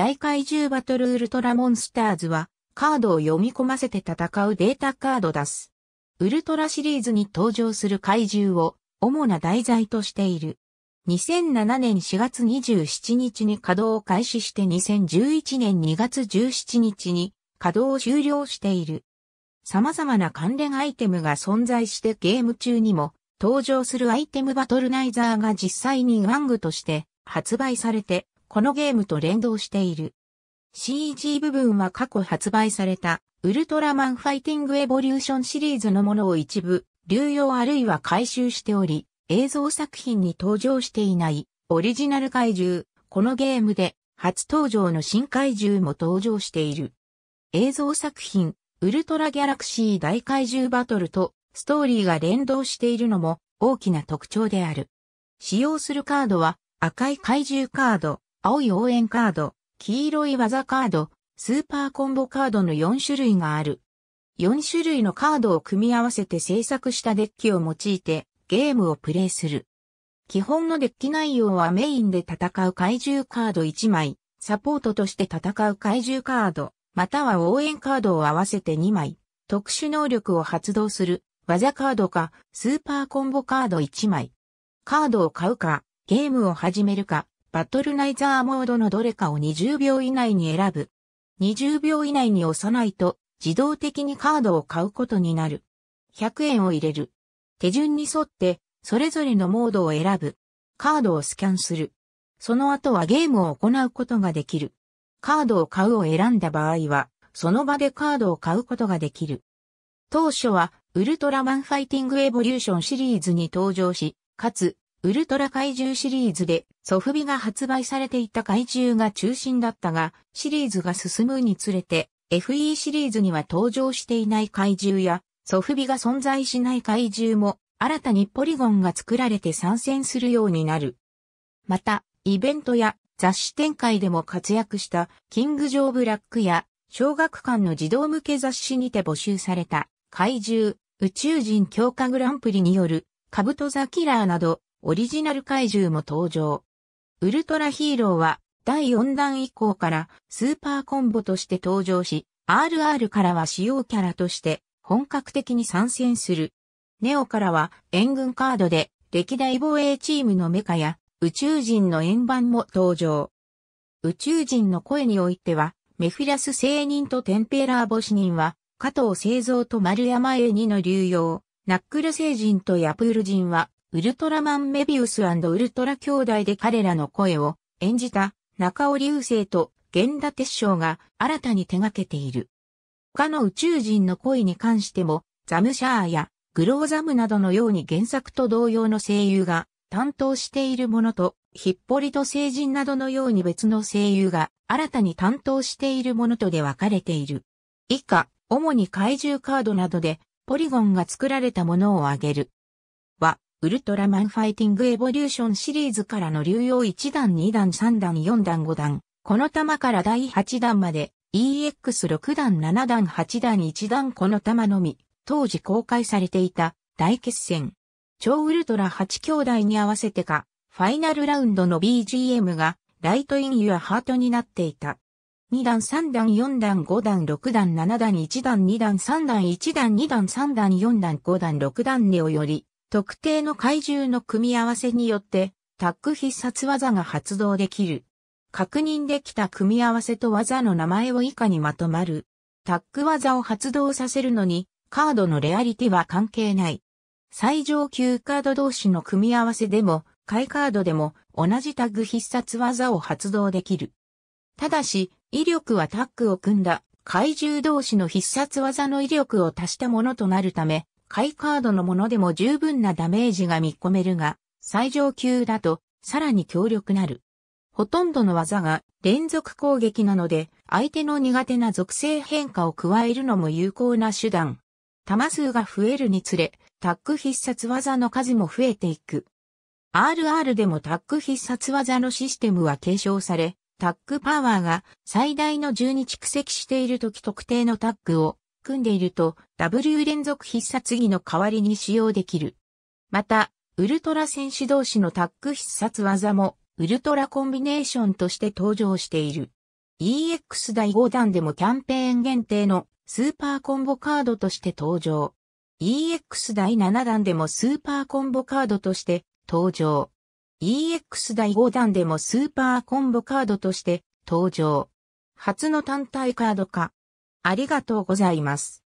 大怪獣バトルウルトラモンスターズは、カードを読み込ませて戦うデータカード出す。ウルトラシリーズに登場する怪獣を主な題材としている。2007年4月27日に稼働を開始して2011年2月17日に稼働を終了している。様々な関連アイテムが存在してゲーム中にも登場するアイテムバトルナイザーが実際にングとして発売されてこのゲームと連動している。CG 部分は過去発売されたウルトラマンファイティングエボリューションシリーズのものを一部、流用あるいは回収しており、映像作品に登場していないオリジナル怪獣、このゲームで初登場の新怪獣も登場している。映像作品、ウルトラギャラクシー大怪獣バトルとストーリーが連動しているのも大きな特徴である。使用するカードは赤い怪獣カード、青い応援カード、黄色い技カード、スーパーコンボカードの4種類がある。4種類のカードを組み合わせて制作したデッキを用いてゲームをプレイする。基本のデッキ内容はメインで戦う怪獣カード1枚、サポートとして戦う怪獣カード、または応援カードを合わせて2枚、特殊能力を発動する、技カードか、スーパーコンボカード1枚。カードを買うか、ゲームを始めるか、バトルナイザーモードのどれかを20秒以内に選ぶ。20秒以内に押さないと自動的にカードを買うことになる。100円を入れる。手順に沿ってそれぞれのモードを選ぶ。カードをスキャンする。その後はゲームを行うことができる。カードを買うを選んだ場合は、その場でカードを買うことができる。当初は、ウルトラマンファイティングエボリューションシリーズに登場し、かつ、ウルトラ怪獣シリーズで、ソフビが発売されていた怪獣が中心だったが、シリーズが進むにつれて、FE シリーズには登場していない怪獣や、ソフビが存在しない怪獣も、新たにポリゴンが作られて参戦するようになる。また、イベントや雑誌展開でも活躍したキング・ジョー・ブラックや小学館の児童向け雑誌にて募集された怪獣宇宙人強化グランプリによるカブト・ザ・キラーなどオリジナル怪獣も登場。ウルトラヒーローは第4弾以降からスーパーコンボとして登場し、RR からは使用キャラとして本格的に参戦する。ネオからは援軍カードで歴代防衛チームのメカや宇宙人の円盤も登場。宇宙人の声においては、メフィラス聖人とテンペラー星人は、加藤製造と丸山栄二の流用、ナックル星人とヤプール人は、ウルトラマンメビウスウルトラ兄弟で彼らの声を演じた中尾流星と源田鉄章が新たに手掛けている。他の宇宙人の声に関してもザムシャーやグローザムなどのように原作と同様の声優が担当しているものとヒッポリと星人などのように別の声優が新たに担当しているものとで分かれている。以下、主に怪獣カードなどでポリゴンが作られたものを挙げる。は、ウルトラマンファイティングエボリューションシリーズからの流用1弾2弾3弾4弾5弾、この玉から第8弾まで、EX6 弾7弾8弾1弾この玉のみ、当時公開されていた大決戦。超ウルトラ8兄弟に合わせてか、ファイナルラウンドの BGM が、ライトインユアハートになっていた。2段3段4段5段6段7段1段2段3段1段2段3段4段5段6段ネオより特定の怪獣の組み合わせによって、タッグ必殺技が発動できる。確認できた組み合わせと技の名前を以下にまとまる。タッグ技を発動させるのに、カードのレアリティは関係ない。最上級カード同士の組み合わせでも、買いカードでも同じタッグ必殺技を発動できる。ただし、威力はタッグを組んだ怪獣同士の必殺技の威力を足したものとなるため、下位カードのものでも十分なダメージが見込めるが、最上級だとさらに強力なる。ほとんどの技が連続攻撃なので、相手の苦手な属性変化を加えるのも有効な手段。弾数が増えるにつれ、タッグ必殺技の数も増えていく。RR でもタッグ必殺技のシステムは継承され、タッグパワーが最大の10に蓄積している時特定のタッグを組んでいると W 連続必殺技の代わりに使用できる。また、ウルトラ戦士同士のタッグ必殺技もウルトラコンビネーションとして登場している。EX 第5弾でもキャンペーン限定のスーパーコンボカードとして登場。EX 第7弾でもスーパーコンボカードとして登場。EX 第5弾でもスーパーコンボカードとして登場。初の単体カード化。ありがとうございます。